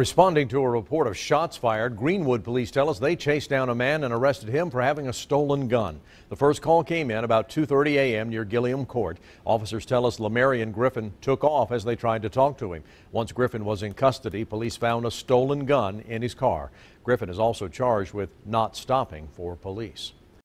Responding to a report of shots fired, Greenwood police tell us they chased down a man and arrested him for having a stolen gun. The first call came in about 2.30 a.m. near Gilliam Court. Officers tell us Lemarian Griffin took off as they tried to talk to him. Once Griffin was in custody, police found a stolen gun in his car. Griffin is also charged with not stopping for police.